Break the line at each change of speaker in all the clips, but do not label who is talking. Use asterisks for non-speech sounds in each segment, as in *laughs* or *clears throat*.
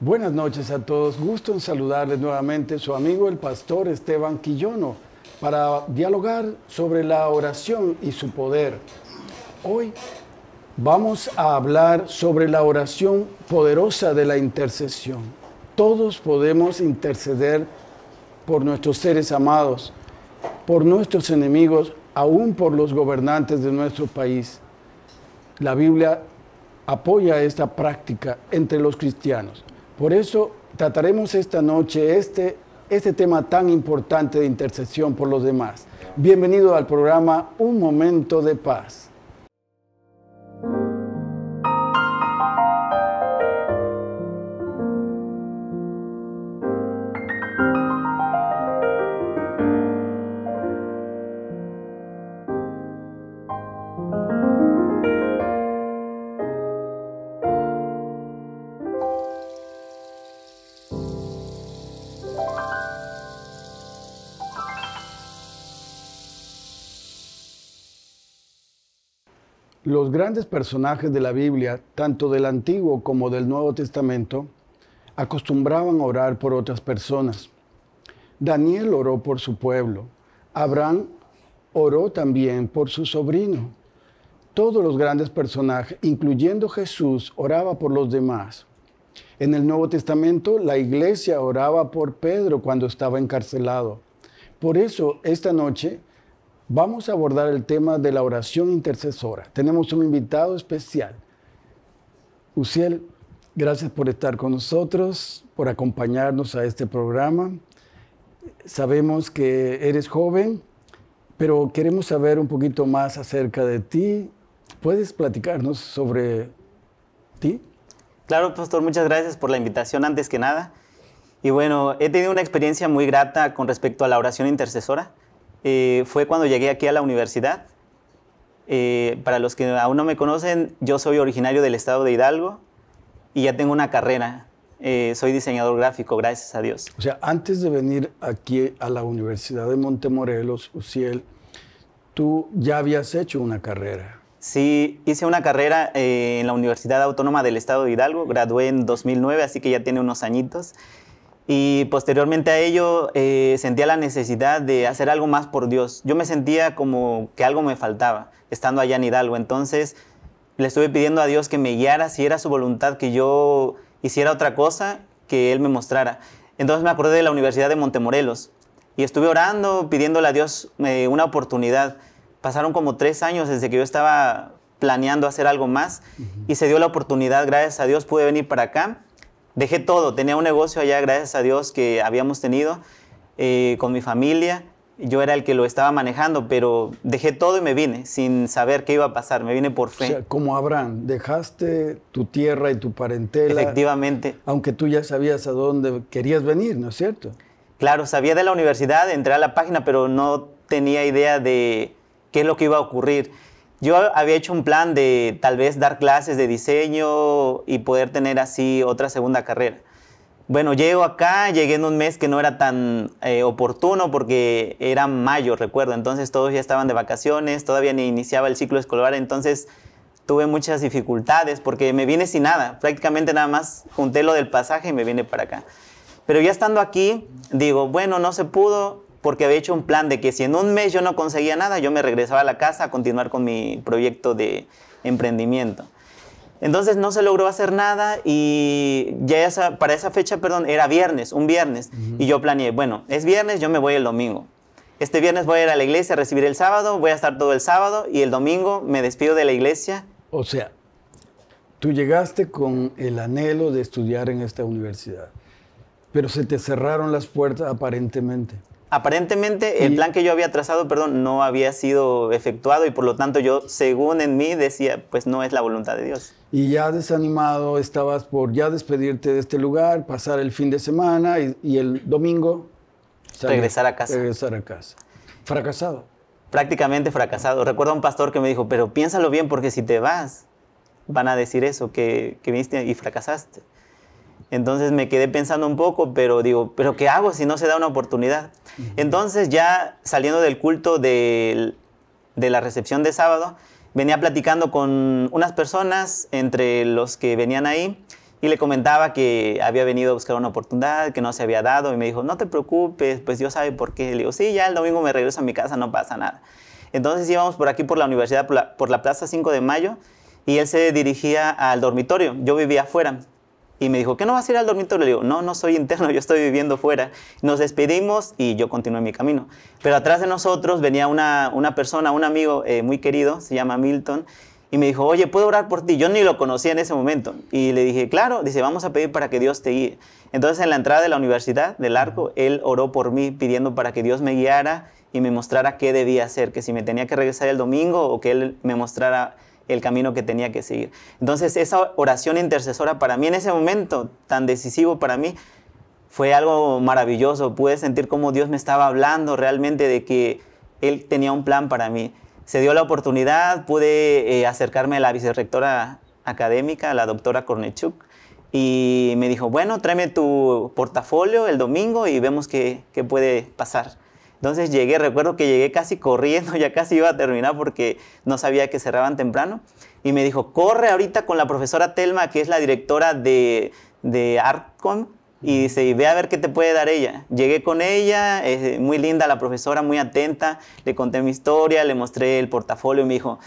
Buenas noches a todos. Gusto en saludarles nuevamente su amigo el pastor Esteban Quillono para dialogar sobre la oración y su poder. Hoy vamos a hablar sobre la oración poderosa de la intercesión. Todos podemos interceder por nuestros seres amados, por nuestros enemigos, aún por los gobernantes de nuestro país. La Biblia apoya esta práctica entre los cristianos. Por eso trataremos esta noche este, este, tema tan importante de intercesión por los demás. Bienvenido al programa Un Momento de Paz. los grandes personajes de la Biblia, tanto del Antiguo como del Nuevo Testamento, acostumbraban a orar por otras personas. Daniel oró por su pueblo, Abraham oró también por su sobrino. Todos los grandes personajes, incluyendo Jesús, oraba por los demás. En el Nuevo Testamento, la iglesia oraba por Pedro cuando estaba encarcelado. Por eso, esta noche, vamos a abordar el tema de la oración intercesora. Tenemos un invitado especial. Uciel, gracias por estar con nosotros, por acompañarnos a este programa. Sabemos que eres joven, pero queremos saber un poquito más acerca de ti. ¿Puedes platicarnos sobre ti?
Claro, pastor, muchas gracias por la invitación antes que nada. Y bueno, he tenido una experiencia muy grata con respecto a la oración intercesora. Eh, fue cuando llegué aquí a la universidad. Eh, para los que aún no me conocen, yo soy originario del estado de Hidalgo y ya tengo una carrera. Eh, soy diseñador gráfico, gracias a Dios.
O sea, antes de venir aquí a la Universidad de Montemorelos, UCIEL, tú ya habías hecho una carrera.
Sí, hice una carrera en la Universidad Autónoma del Estado de Hidalgo, gradué en 2009, así que ya tiene unos añitos. Y posteriormente a ello eh, sentía la necesidad de hacer algo más por Dios. Yo me sentía como que algo me faltaba estando allá en Hidalgo. Entonces le estuve pidiendo a Dios que me guiara, si era su voluntad que yo hiciera otra cosa, que Él me mostrara. Entonces me acordé de la Universidad de Montemorelos y estuve orando, pidiéndole a Dios eh, una oportunidad. Pasaron como tres años desde que yo estaba planeando hacer algo más y se dio la oportunidad, gracias a Dios pude venir para acá dejé todo. Tenía un negocio allá, gracias a Dios, que habíamos tenido eh, con mi familia. Yo era el que lo estaba manejando, pero dejé todo y me vine sin saber qué iba a pasar. Me vine por fe. O sea,
como Abraham, dejaste tu tierra y tu parentela.
Efectivamente.
Aunque tú ya sabías a dónde querías venir, ¿no es cierto?
Claro, sabía de la universidad, entré a la página, pero no tenía idea de qué es lo que iba a ocurrir. Yo había hecho un plan de tal vez dar clases de diseño y poder tener así otra segunda carrera. Bueno, llego acá, llegué en un mes que no era tan eh, oportuno porque era mayo, recuerdo, entonces todos ya estaban de vacaciones, todavía ni iniciaba el ciclo escolar, entonces tuve muchas dificultades porque me vine sin nada, prácticamente nada más junté lo del pasaje y me vine para acá. Pero ya estando aquí, digo, bueno, no se pudo, porque había hecho un plan de que si en un mes yo no conseguía nada, yo me regresaba a la casa a continuar con mi proyecto de emprendimiento. Entonces no se logró hacer nada y ya para esa fecha, perdón, era viernes, un viernes, y yo planeé, bueno, es viernes, yo me voy el domingo. Este viernes voy a ir a la iglesia a recibir el sábado, voy a estar todo el sábado y el domingo me despido de la iglesia.
O sea, tú llegaste con el anhelo de estudiar en esta universidad, pero se te cerraron las puertas aparentemente aparentemente el
plan que yo había trazado, perdón, no había sido efectuado y por lo tanto yo, según en mí, decía, pues no es la voluntad de Dios.
Y ya desanimado estabas por ya despedirte de este lugar, pasar el fin de semana y, el domingo...
regresar a casa.
Regresar a casa. Fracasado.
Prácticamente fracasado. Recuerdo a un pastor que me dijo, pero piénsalo bien porque si te vas, van a decir eso, que, que viniste y fracasaste. Entonces me quedé pensando un poco, pero digo, ¿pero qué hago si no se da una oportunidad? Entonces ya saliendo del culto de, la recepción de sábado, venía platicando con unas personas entre los que venían ahí y le comentaba que había venido a buscar una oportunidad, que no se había dado y me dijo, no te preocupes, pues Dios sabe por qué. Le digo, sí, ya el domingo me regreso a mi casa, no pasa nada. Entonces íbamos por aquí, por la universidad, por la Plaza 5 de Mayo y él se dirigía al dormitorio, yo vivía afuera y me dijo, ¿qué no vas a ir al dormitorio? Le digo, no, no soy interno, *laughs* yo estoy viviendo fuera. Nos despedimos y yo continué mi camino. Pero atrás de nosotros venía una, una persona, un amigo eh, muy querido, se llama Milton, y me dijo, oye, ¿puedo orar por ti? Yo ni lo conocía en ese momento. Y le dije, claro, dice, vamos a pedir para que Dios te guíe. Entonces en la entrada de la universidad, del arco, él oró por mí pidiendo para que Dios me guiara y me mostrara qué debía hacer, que si me tenía que regresar el domingo o que él me mostrara el camino que tenía que seguir. Entonces esa oración intercesora para mí en ese momento tan decisivo para mí fue algo maravilloso. Pude sentir cómo Dios me estaba hablando realmente de que Él tenía un plan para mí. Se dio la oportunidad, pude eh, acercarme a la vicerrectora académica, la doctora cornechuk y me dijo, bueno, tráeme tu portafolio el domingo y vemos qué, qué puede pasar. Entonces llegué, recuerdo que llegué casi corriendo, *laughs* ya casi iba a terminar porque no sabía que cerraban temprano. Y me dijo, corre ahorita con la profesora Telma, que es la directora de, de ARTCOM, y dice, ve a ver qué te puede dar ella. Llegué con ella, muy linda la profesora, muy atenta, le conté mi historia, le mostré el portafolio y me dijo,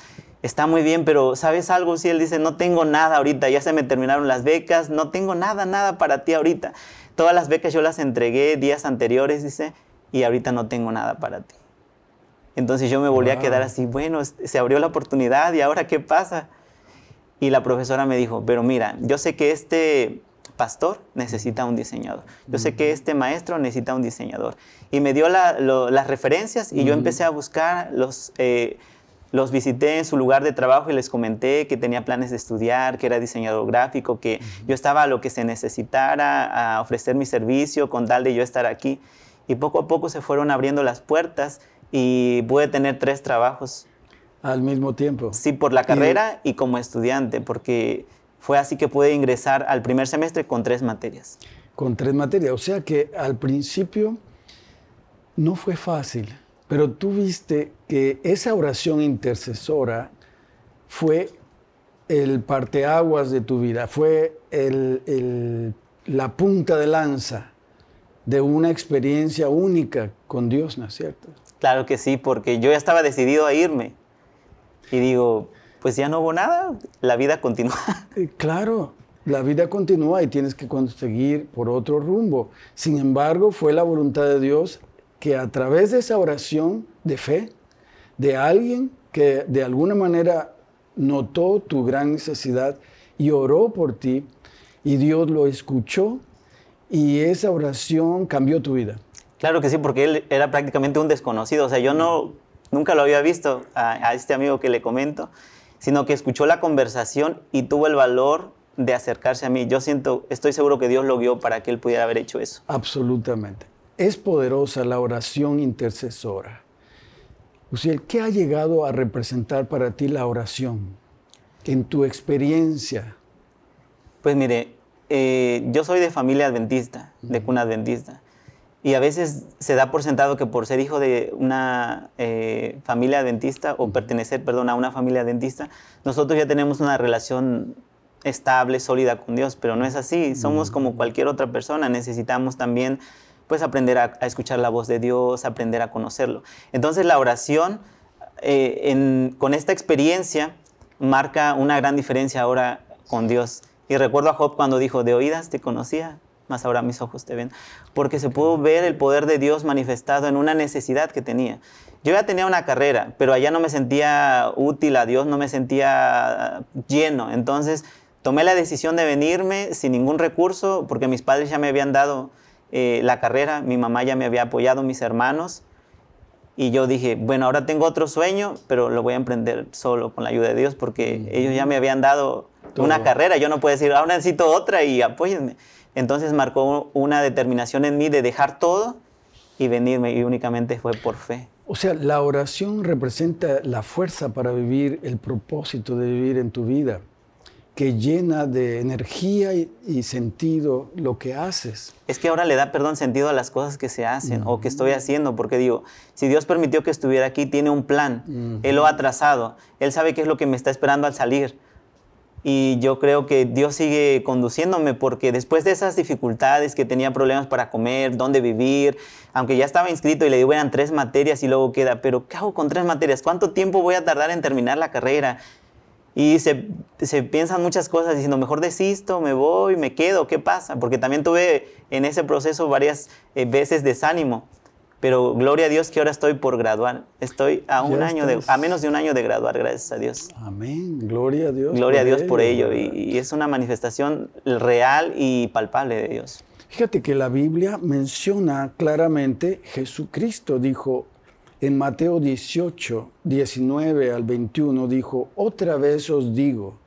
está muy bien, pero ¿sabes algo? sí, él dice, no tengo nada ahorita, ya se me terminaron las becas, no tengo nada, nada para ti ahorita. Todas las becas yo las entregué días anteriores, dice, y ahorita no tengo nada para ti. Entonces yo me volví a quedar así, bueno, se abrió la oportunidad y ahora qué pasa. Y la profesora me dijo, pero mira, yo sé que este pastor necesita un diseñador, yo sé que este maestro necesita un diseñador. Y me dio las referencias y yo empecé a buscar los... Eh, los visité en su lugar de trabajo y les comenté que tenía planes de estudiar, que era diseñador gráfico, que yo estaba a lo que se necesitara, a ofrecer mi servicio con tal de yo estar aquí y poco a poco se fueron abriendo las puertas y pude tener tres trabajos. Al mismo tiempo. Sí, por la carrera y, como estudiante, porque fue así que pude ingresar al primer semestre con tres
materias. Con tres materias, o sea que al principio no fue fácil, pero tú viste que esa oración intercesora fue el parteaguas de tu vida, fue la punta de lanza de una experiencia única con Dios, ¿no es cierto?
Claro que sí, porque yo ya estaba decidido a irme. Y digo, pues ya no hubo nada, la vida continúa.
*laughs* Eh, claro, la vida continúa y tienes que conseguir por otro rumbo. Sin embargo, fue la voluntad de Dios que a través de esa oración de fe, de alguien que de alguna manera notó tu gran necesidad y oró por ti, y Dios lo escuchó y esa oración cambió tu vida.
Claro que sí, porque él era prácticamente un desconocido. O sea, yo no, nunca lo había visto a, este amigo que le comento, sino que escuchó la conversación y tuvo el valor de acercarse a mí. Yo siento, estoy seguro que Dios lo guió para que él pudiera haber hecho eso.
Absolutamente. Es poderosa la oración intercesora. Usiel, ¿qué ha llegado a representar para ti la oración en tu experiencia?
Pues mire, eh, yo soy de familia adventista, de cuna adventista. Y a veces se da por sentado que por ser hijo de una eh, familia adventista o pertenecer, perdón, a una familia adventista, nosotros ya tenemos una relación estable, sólida con Dios, pero no es así. Somos como cualquier otra persona, necesitamos también pues aprender a, escuchar la voz de Dios, aprender a conocerlo. Entonces la oración eh, con esta experiencia marca una gran diferencia ahora con Dios. Y recuerdo a Job cuando dijo, de oídas te conocía, más ahora mis ojos te ven, porque se pudo ver el poder de Dios manifestado en una necesidad que tenía. Yo ya tenía una carrera, pero allá no me sentía útil a Dios, no me sentía lleno. Entonces tomé la decisión de venirme sin ningún recurso, porque mis padres ya me habían dado eh, la carrera, mi mamá ya me había apoyado, mis hermanos. Y yo dije, bueno, ahora tengo otro sueño, pero lo voy a emprender solo con la ayuda de Dios, porque ellos ya me habían dado una carrera. Yo no puedo decir, ahora necesito otra y apóyenme. Entonces marcó una determinación en mí de dejar todo y venirme y únicamente fue por fe.
O sea, la oración representa la fuerza para vivir el propósito de vivir en tu vida, que llena de energía y, sentido lo que haces.
Es que ahora le da, perdón, sentido a las cosas que se hacen o que estoy haciendo, porque digo, si Dios permitió que estuviera aquí, tiene un plan, Él lo ha trazado, Él sabe qué es lo que me está esperando al salir y yo creo que Dios sigue conduciéndome porque después de esas dificultades que tenía problemas para comer, dónde vivir, aunque ya estaba inscrito y le digo eran tres materias y luego queda, pero ¿qué hago con tres materias? ¿Cuánto tiempo voy a tardar en terminar la carrera? Y se, piensan muchas cosas diciendo, mejor desisto, me voy, me quedo, ¿qué pasa? Porque también tuve en ese proceso varias eh, veces desánimo pero gloria a Dios que ahora estoy por graduar. Estoy a un año a menos de un año de graduar, gracias a Dios.
Amén. Gloria a Dios. Gloria a Dios por ello.
Y, y, es una manifestación real y palpable de Dios.
Fíjate que la Biblia menciona claramente Jesucristo dijo en Mateo 18, 19 al 21 dijo, "Otra vez os digo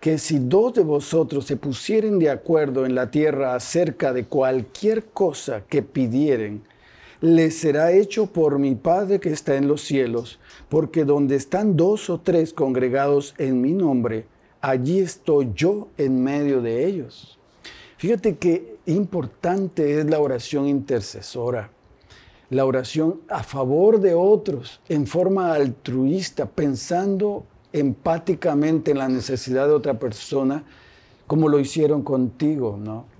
que si dos de vosotros se pusieren de acuerdo en la tierra acerca de cualquier cosa que pidieren, le será hecho por mi Padre que está en los cielos, porque donde están dos o tres congregados en mi nombre, allí estoy yo en medio de ellos. Fíjate qué importante es la oración intercesora, la oración a favor de otros en forma altruista, pensando empáticamente en la necesidad de otra persona, como lo hicieron contigo, ¿no?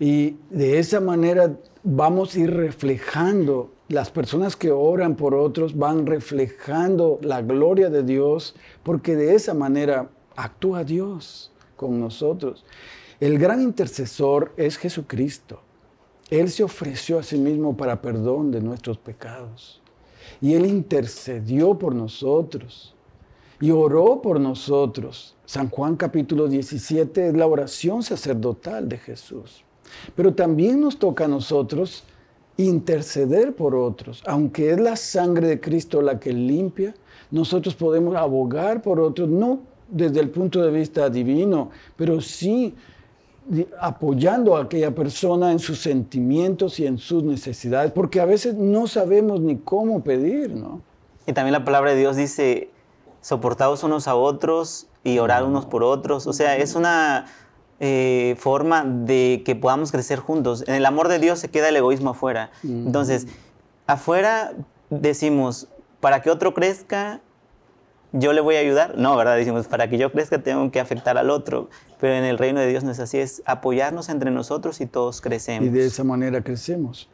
Y de esa manera vamos a ir reflejando, las personas que oran por otros van reflejando la gloria de Dios, porque de esa manera actúa Dios con nosotros. El gran intercesor es Jesucristo. Él se ofreció a sí mismo para perdón de nuestros pecados. Y Él intercedió por nosotros y oró por nosotros. San Juan capítulo 17 es la oración sacerdotal de Jesús. Pero también nos toca a nosotros interceder por otros. Aunque es la sangre de Cristo la que limpia, nosotros podemos abogar por otros, no desde el punto de vista divino, pero sí apoyando a aquella persona en sus sentimientos y en sus necesidades, porque a veces no sabemos ni cómo pedir, ¿no?
Y también la palabra de Dios dice, soportados unos a otros y orar mm. unos por otros, o sea, es una eh, forma de que podamos crecer juntos. En el amor de Dios se queda el egoísmo afuera. Mm. Entonces, afuera decimos, para que otro crezca, yo le voy a ayudar. No, ¿verdad? Decimos, para que yo crezca tengo que afectar al otro. Pero en el reino de Dios no es así, es apoyarnos entre nosotros y todos crecemos. Y
de esa manera crecemos.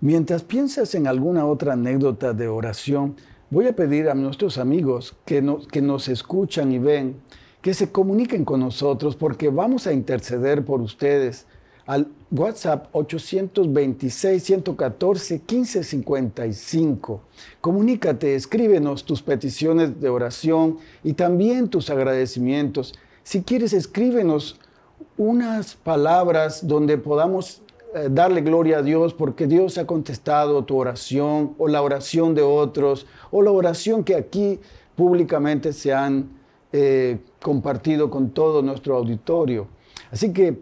Mientras piensas en alguna otra anécdota de oración, voy a pedir a nuestros amigos que nos, que nos escuchan y ven que se comuniquen con nosotros porque vamos a interceder por ustedes al WhatsApp 826-114-1555. Comunícate, escríbenos tus peticiones de oración y también tus agradecimientos. Si quieres, escríbenos unas palabras donde podamos eh, darle gloria a Dios porque Dios ha contestado tu oración o la oración de otros o la oración que aquí públicamente se han eh, compartido con todo nuestro auditorio. Así que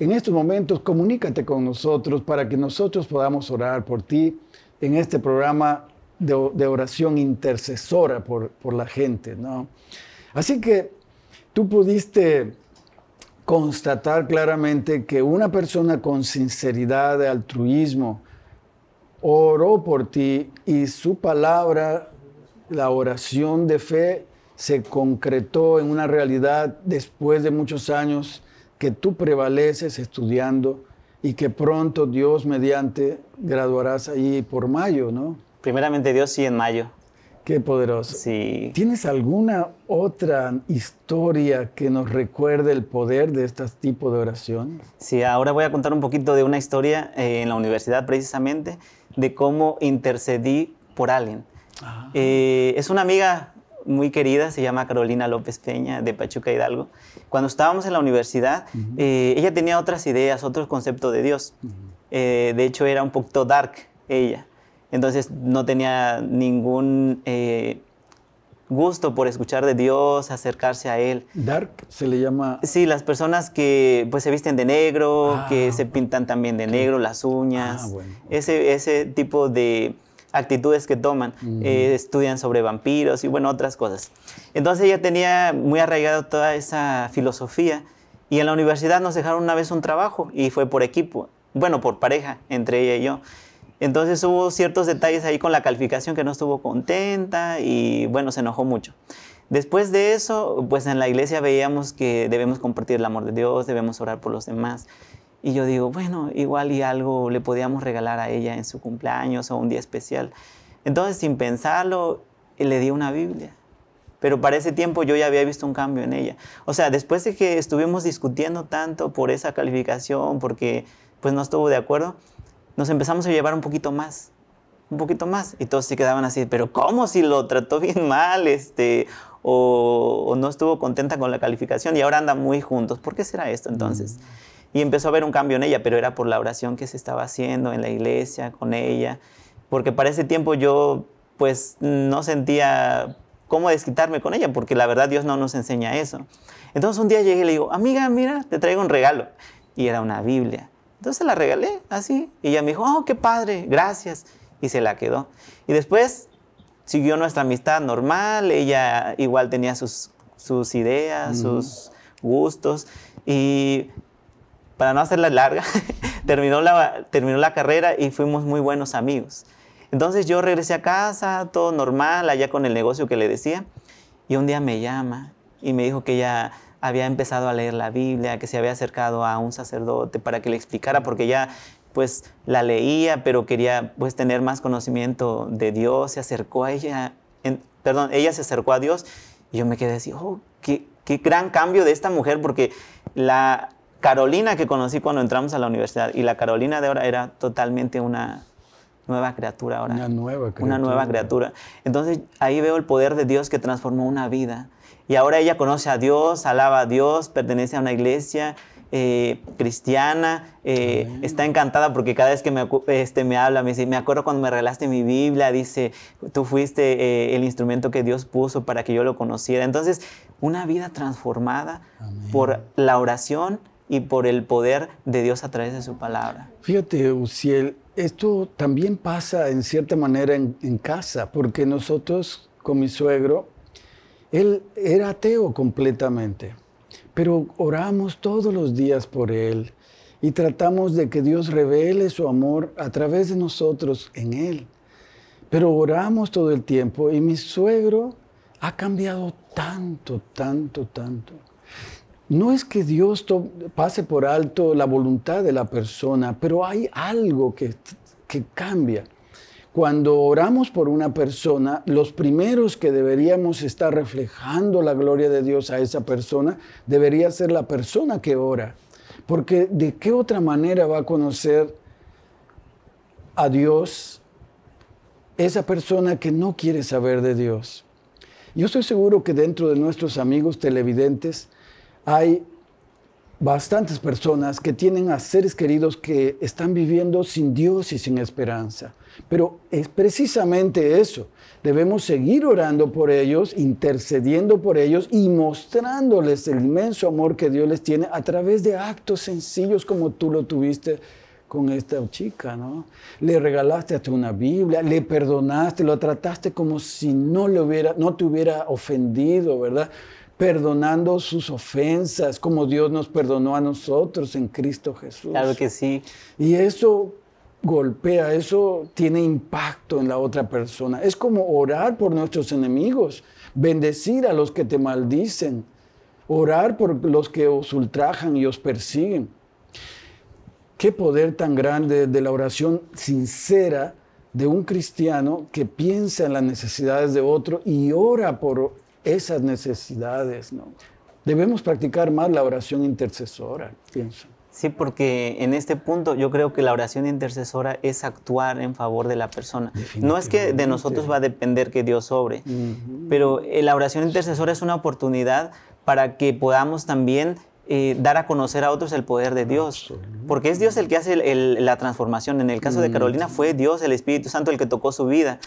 en estos momentos comunícate con nosotros para que nosotros podamos orar por ti en este programa de, oración intercesora por, por la gente. ¿no? Así que tú pudiste constatar claramente que una persona con sinceridad de altruismo oró por ti y su palabra, la oración de fe, se concretó en una realidad después de muchos años que tú prevaleces estudiando y que pronto Dios mediante graduarás ahí por mayo, ¿no? Primeramente Dios sí en mayo. Qué poderoso. Sí. ¿Tienes alguna otra historia que nos recuerde el poder de este tipo de oración?
Sí, ahora voy a contar un poquito de una historia eh, en la universidad precisamente de cómo intercedí por alguien. Ah. Eh, es una amiga muy querida, se llama Carolina López Peña, de Pachuca Hidalgo. Cuando estábamos en la universidad, eh, ella tenía otras ideas, otro concepto de Dios. Eh, de hecho, era un poquito dark ella. Entonces, no tenía ningún eh, gusto por escuchar de Dios, acercarse a Él.
Dark se le llama...
Sí, las personas que pues, se visten de negro, que ah, se pintan también de negro, las uñas, ah, ese, ese tipo de actitudes que toman. Eh, estudian sobre vampiros y bueno, otras cosas. Entonces ella tenía muy arraigado toda esa filosofía y en la universidad nos dejaron una vez un trabajo y fue por equipo, bueno, por pareja, entre ella y yo. Entonces hubo ciertos detalles ahí con la calificación que no estuvo contenta y bueno, se enojó mucho. Después de eso, pues en la iglesia veíamos que debemos compartir el amor de Dios, debemos orar por los demás. Y yo digo, bueno, igual y algo le podíamos regalar a ella en su cumpleaños o un día especial. Entonces, sin pensarlo, le di una Biblia. Pero para ese tiempo yo ya había visto un cambio en ella. O sea, después de que estuvimos discutiendo tanto por esa calificación, porque pues no estuvo de acuerdo, nos empezamos a llevar un poquito más, un poquito más. Y todos se quedaban así, pero ¿cómo si lo trató bien *laughs* mal? Este, o, no estuvo contenta con la calificación y ahora andan muy juntos. ¿Por qué será esto entonces? Mm y empezó a ver un cambio en ella, pero era por la oración que se estaba haciendo en la iglesia, con ella, porque para ese tiempo yo pues no sentía cómo desquitarme con ella, porque la verdad Dios no nos enseña eso. Entonces un día llegué y le digo, amiga, mira, te traigo un regalo. Y era una Biblia. Entonces la regalé así. Y ella me dijo, oh, qué padre, gracias. Y se la quedó. Y después siguió nuestra amistad normal. Ella igual tenía sus, sus ideas, sus gustos. Y para no hacerla larga, *laughs* terminó, la, terminó la carrera y fuimos muy buenos amigos. Entonces yo regresé a casa, todo normal, allá con el negocio que le decía, y un día me llama y me dijo que ella había empezado a leer la Biblia, que se había acercado a un sacerdote para que le explicara, porque ella pues la leía, pero quería pues tener más conocimiento de Dios, se acercó a ella, perdón, ella se acercó a Dios, y yo me quedé así, oh, qué, qué gran cambio de esta mujer, porque la, Carolina que conocí cuando entramos a la universidad y la Carolina de ahora era totalmente una nueva criatura ahora. Una nueva criatura. Entonces ahí veo el poder de Dios que transformó una vida. Y ahora ella conoce a Dios, alaba a Dios, pertenece a una iglesia eh, cristiana, eh, está encantada porque cada vez que me, este, me habla, me dice, me acuerdo cuando me regalaste mi Biblia, dice, tú fuiste eh, el instrumento que Dios puso para que yo lo conociera. Entonces, una vida transformada por la oración, y por el poder de Dios a través
de su palabra. Fíjate, Uciel, esto también pasa en cierta manera en, casa, porque nosotros con mi suegro, él era ateo completamente, pero oramos todos los días por él y tratamos de que Dios revele su amor a través de nosotros en él. Pero oramos todo el tiempo y mi suegro ha cambiado tanto, tanto, tanto no es que Dios pase por alto la voluntad de la persona, pero hay algo que, cambia. Cuando oramos por una persona, los primeros que deberíamos estar reflejando la gloria de Dios a esa persona debería ser la persona que ora. Porque de qué otra manera va a conocer a Dios esa persona que no quiere saber de Dios. Yo estoy seguro que dentro de nuestros amigos televidentes hay bastantes personas que tienen a seres queridos que están viviendo sin Dios y sin esperanza. Pero es precisamente eso. Debemos seguir orando por ellos, intercediendo por ellos y mostrándoles el inmenso amor que Dios les tiene a través de actos sencillos como tú lo tuviste con esta chica, ¿no? Le regalaste hasta una Biblia, le perdonaste, lo trataste como si no, le hubiera, no te hubiera ofendido, ¿verdad? perdonando sus ofensas, como Dios nos perdonó a nosotros en Cristo Jesús. Claro que sí. Y eso golpea, eso tiene impacto en la otra persona. Es como orar por nuestros enemigos, bendecir a los que te maldicen, orar por los que os ultrajan y os persiguen. Qué poder tan grande de la oración sincera de un cristiano que piensa en las necesidades de otro y ora por esas necesidades. ¿no? Debemos practicar más la oración intercesora, pienso. Sí, porque en este
punto yo creo que la oración intercesora es actuar en favor de la persona. No es que de nosotros va a depender que Dios sobre, pero eh, la oración intercesora es una oportunidad para que podamos también eh, dar a conocer a otros el poder de Dios. Porque es Dios el que hace la transformación. En el caso de mm. Carolina fue Dios, el Espíritu Santo, el que tocó su vida.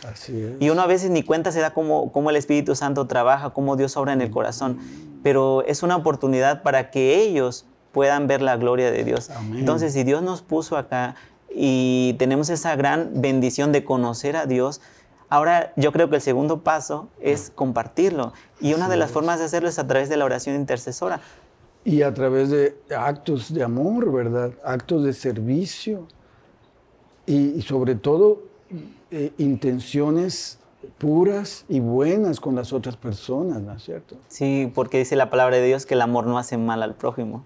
Y uno a veces ni cuenta se da cómo, el Espíritu Santo trabaja, cómo Dios obra en el mm. corazón. Pero es una oportunidad para que ellos puedan ver la gloria de Dios. Entonces, si Dios nos puso acá y tenemos esa gran bendición de conocer a Dios, Ahora yo creo que el segundo paso es compartirlo. Y una de las formas de hacerlo es a través de la oración intercesora
y a través de actos de amor, ¿verdad? Actos de servicio y, sobre todo eh, intenciones puras y buenas con las otras personas, ¿no es cierto? Sí, porque dice la
palabra de Dios que el amor no hace mal al prójimo.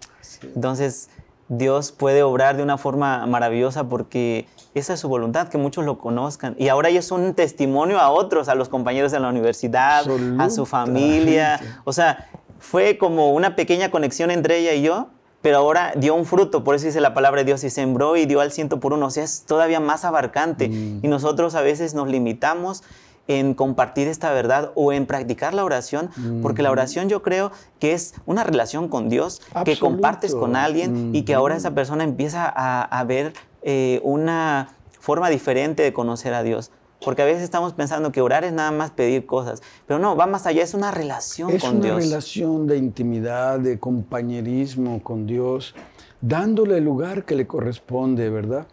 Entonces, Dios puede obrar de una forma maravillosa porque esa es su voluntad, que muchos lo conozcan. Y ahora ya es un testimonio a otros, a los compañeros de la universidad, a su familia. O sea, fue como una pequeña conexión entre ella y yo, pero ahora dio un fruto, por eso dice la palabra de Dios, y sembró y dio al ciento por uno, o sea, es todavía más abarcante. Mm. Y nosotros a veces nos limitamos en compartir esta verdad o en practicar la oración, porque la mm. oración yo creo que es una relación con Dios, que compartes con alguien y que ahora mm. esa persona empieza a, ver eh, una forma diferente de conocer a Dios. Porque a veces estamos pensando que orar es nada más pedir cosas, pero no, va más allá, es una relación con Dios. Es una
relación de intimidad, de compañerismo con Dios, dándole el lugar que le corresponde, ¿verdad?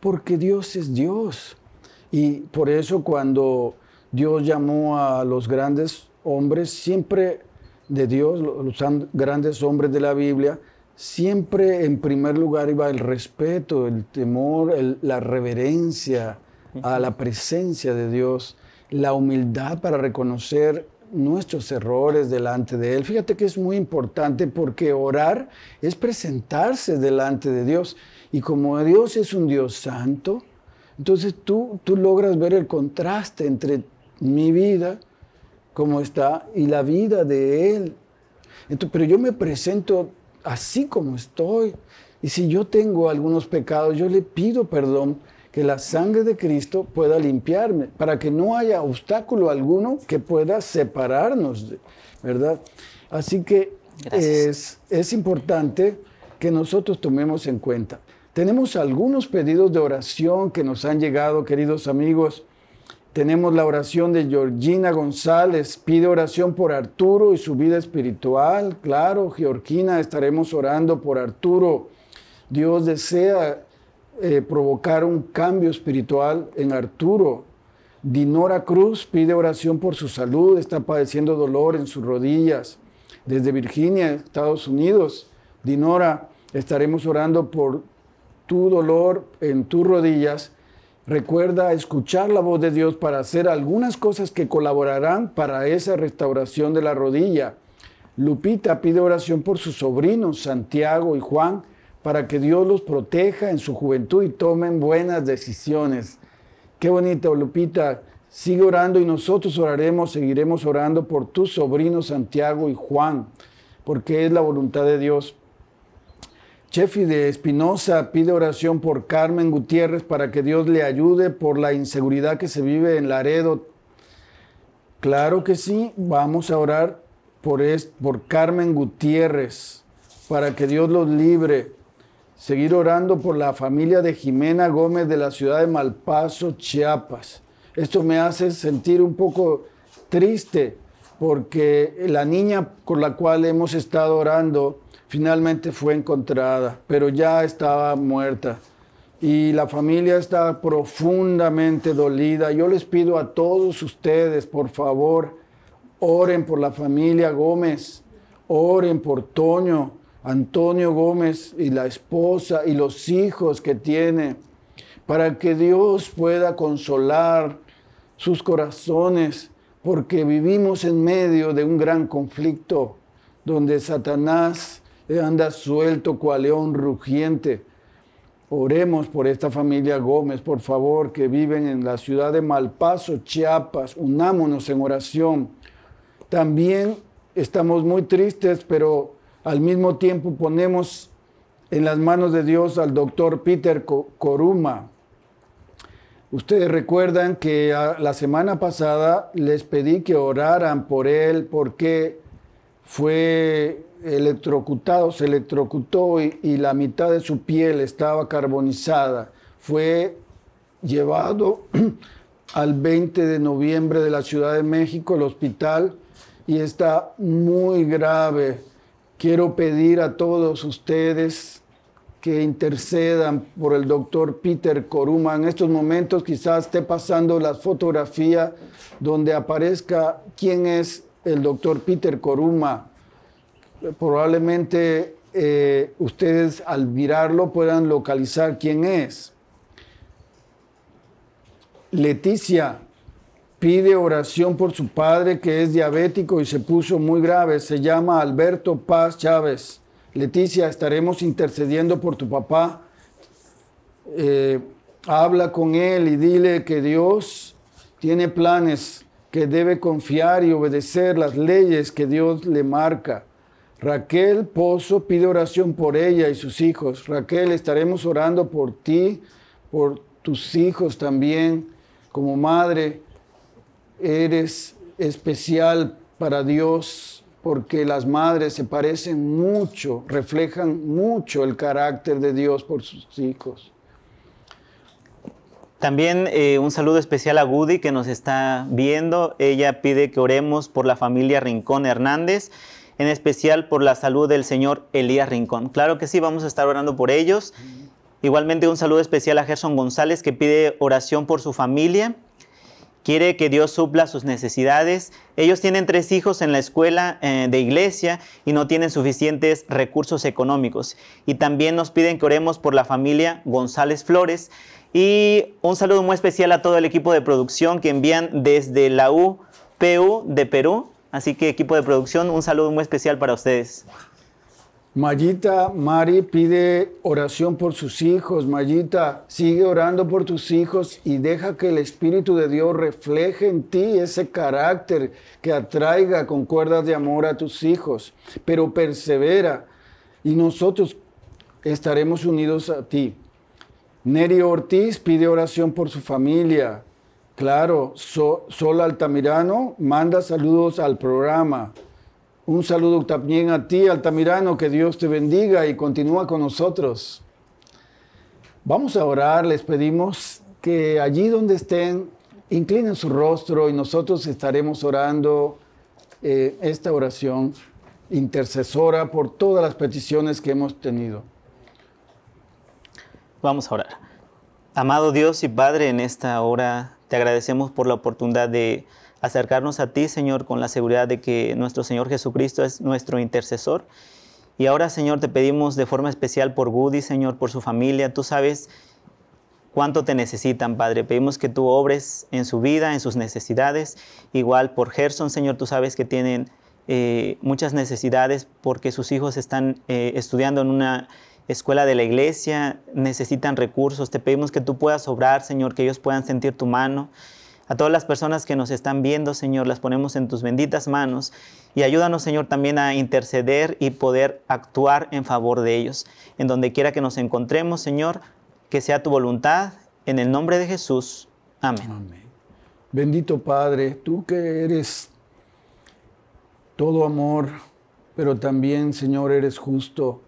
Porque Dios es Dios. Y por eso cuando Dios llamó a los grandes hombres, siempre de Dios, los grandes hombres de la Biblia, siempre en primer lugar iba el respeto, el temor, la reverencia, a la presencia de Dios, la humildad para reconocer nuestros errores delante de Él. Fíjate que es muy importante porque orar es presentarse delante de Dios. Y como Dios es un Dios santo, entonces tú, tú logras ver el contraste entre mi vida, como está, y la vida de Él. pero yo me presento así como estoy. Y si yo tengo algunos pecados, yo le pido perdón que la sangre de Cristo pueda limpiarme, para que no haya obstáculo alguno que pueda separarnos, ¿verdad? Así que es, es importante que nosotros tomemos en cuenta. Tenemos algunos pedidos de oración que nos han llegado, queridos amigos. Tenemos la oración de Georgina González. Pide oración por Arturo y su vida espiritual. Claro, Georgina, estaremos orando por Arturo. Dios desea eh, provocar un cambio espiritual en Arturo. Dinora Cruz pide oración por su salud, está padeciendo dolor en sus rodillas. Desde Virginia, Estados Unidos, Dinora, estaremos orando por tu dolor en tus rodillas. Recuerda escuchar la voz de Dios para hacer algunas cosas que colaborarán para esa restauración de la rodilla. Lupita pide oración por sus sobrinos, Santiago y Juan, para que Dios los proteja en su juventud y tomen buenas decisiones. Qué bonita, Lupita. Sigue orando y nosotros oraremos, seguiremos orando por tus sobrinos Santiago y Juan, porque es la voluntad de Dios. Chefi de Espinosa pide oración por Carmen Gutiérrez para que Dios le ayude por la inseguridad que se vive en Laredo. Claro que sí, vamos a orar por, por Carmen Gutiérrez para que Dios los libre seguir orando por la familia de Jimena Gómez de la ciudad de Malpaso, Chiapas. Esto me hace sentir un poco triste porque la niña con la cual hemos estado orando finalmente fue encontrada, pero ya estaba muerta. Y la familia está profundamente dolida. Yo les pido a todos ustedes, por favor, oren por la familia Gómez, oren por Toño, Antonio Gómez y la esposa y los hijos que tiene, para que Dios pueda consolar sus corazones, porque vivimos en medio de un gran conflicto donde Satanás anda suelto cual león rugiente. Oremos por esta familia Gómez, por favor, que viven en la ciudad de Malpaso, Chiapas. Unámonos en oración. También estamos muy tristes, pero al mismo tiempo ponemos en las manos de Dios al doctor Peter Coruma. Ustedes recuerdan que ah, la semana pasada les pedí que oraran por él porque fue electrocutado, se electrocutó y, y la mitad de su piel estaba carbonizada. Fue llevado *clears throat* al 20 de noviembre de la Ciudad de México, al hospital, y está muy grave Quiero pedir a todos ustedes que intercedan por el doctor Peter Coruma. En estos momentos quizás esté pasando la fotografía donde aparezca quién es el doctor Peter Coruma. Probablemente eh, ustedes al mirarlo puedan localizar quién es. Leticia, pide oración por su padre que es diabético y se puso muy grave. Se llama Alberto Paz Chávez. Leticia, estaremos intercediendo por tu papá. Eh, habla con él y dile que Dios tiene planes, que debe confiar y obedecer las leyes que Dios le marca. Raquel Pozo pide oración por ella y sus hijos. Raquel, estaremos orando por ti, por tus hijos también, como madre eres especial para Dios porque las madres se parecen mucho, reflejan mucho el carácter de Dios por sus hijos.
También eh, un saludo especial a Gudi que nos está viendo. Ella pide que oremos por la familia Rincón Hernández, en especial por la salud del señor Elías Rincón. Claro que sí, vamos a estar orando por ellos. Igualmente un saludo especial a Gerson González que pide oración por su familia quiere que Dios supla sus necesidades. Ellos tienen tres hijos en la escuela eh, de iglesia y no tienen suficientes recursos económicos. Y también nos piden que oremos por la familia González Flores. Y un saludo muy especial a todo el equipo de producción que envían desde la UPU de Perú. Así que equipo de producción, un saludo muy especial para
ustedes. Mayita, Mari pide oración por sus hijos. Mayita, sigue orando por tus hijos y deja que el Espíritu de Dios refleje en ti ese carácter que atraiga con cuerdas de amor a tus hijos. Pero persevera y nosotros estaremos unidos a ti. Neri Ortiz pide oración por su familia. Claro, Sol Altamirano manda saludos al programa. Un saludo también a ti, Altamirano, que Dios te bendiga y continúa con nosotros. Vamos a orar, les pedimos que allí donde estén, inclinen su rostro y nosotros estaremos orando eh, esta oración intercesora por todas las peticiones que hemos tenido.
Vamos a orar. Amado Dios y Padre, en esta hora te agradecemos por la oportunidad de acercarnos a ti, Señor, con la seguridad de que nuestro Señor Jesucristo es nuestro intercesor. Y ahora, Señor, te pedimos de forma especial por Woody, Señor, por su familia. Tú sabes cuánto te necesitan, Padre. Pedimos que tú obres en su vida, en sus necesidades. Igual por Gerson, Señor, tú sabes que tienen eh, muchas necesidades porque sus hijos están eh, estudiando en una escuela de la iglesia, necesitan recursos. Te pedimos que tú puedas obrar, Señor, que ellos puedan sentir tu mano. A todas las personas que nos están viendo, Señor, las ponemos en tus benditas manos y ayúdanos, Señor, también a interceder y poder actuar en favor de ellos. En donde quiera que nos encontremos, Señor, que sea tu voluntad, en el nombre de Jesús. Amén.
Bendito Padre, tú que eres todo amor, pero también, Señor, eres justo.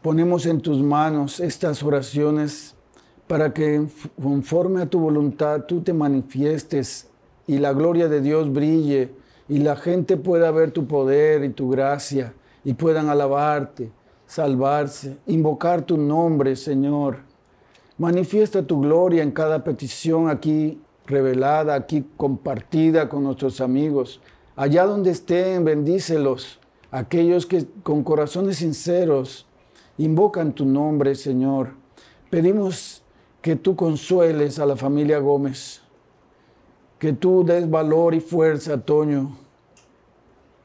Ponemos en tus manos estas oraciones para que conforme a tu voluntad tú te manifiestes y la gloria de Dios brille y la gente pueda ver tu poder y tu gracia y puedan alabarte, salvarse, invocar tu nombre, Señor. Manifiesta tu gloria en cada petición aquí revelada, aquí compartida con nuestros amigos. Allá donde estén, bendícelos. Aquellos que con corazones sinceros invocan tu nombre, Señor. Pedimos que tú consueles a la familia Gómez, que tú des valor y fuerza a Toño,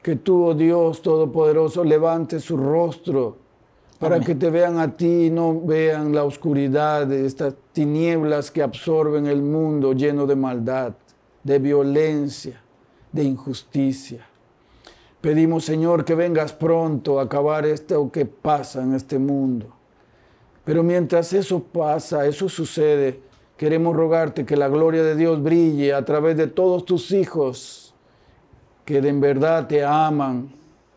que tú, oh Dios Todopoderoso, levantes su rostro para que te vean a ti y no vean la oscuridad de estas tinieblas que absorben el mundo lleno de maldad, de violencia, de injusticia. Pedimos, Señor, que vengas pronto a acabar esto que pasa en este mundo pero mientras eso pasa, eso sucede, queremos rogarte que la gloria de Dios brille a través de todos tus hijos que en verdad te aman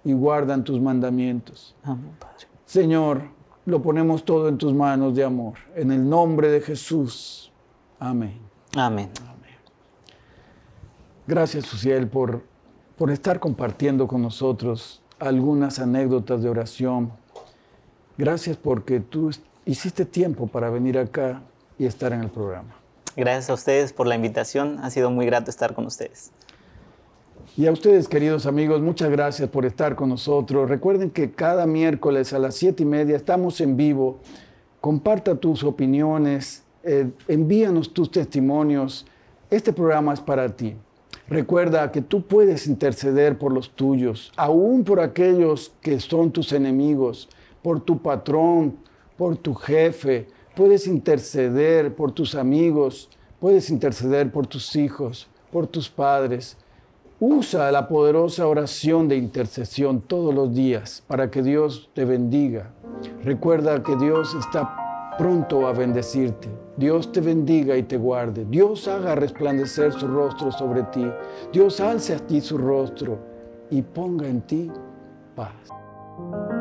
y guardan tus mandamientos. Amén, Padre. Señor, lo ponemos todo en tus manos de amor. En el nombre de Jesús. Amén. Amén. Gracias, Suciel, por, por estar compartiendo con nosotros algunas anécdotas de oración. Gracias porque tú estás hiciste tiempo para venir acá y estar en el programa.
Gracias a ustedes por la invitación. Ha sido muy grato estar con ustedes.
Y a ustedes, queridos amigos, muchas gracias por estar con nosotros. Recuerden que cada miércoles a las siete y media estamos en vivo. Comparta tus opiniones, eh, envíanos tus testimonios. Este programa es para ti. Recuerda que tú puedes interceder por los tuyos, aún por aquellos que son tus enemigos, por tu patrón, por tu jefe, puedes interceder por tus amigos, puedes interceder por tus hijos, por tus padres. Usa la poderosa oración de intercesión todos los días para que Dios te bendiga. Recuerda que Dios está pronto a bendecirte. Dios te bendiga y te guarde. Dios haga resplandecer su rostro sobre ti. Dios alce a ti su rostro y ponga en ti paz.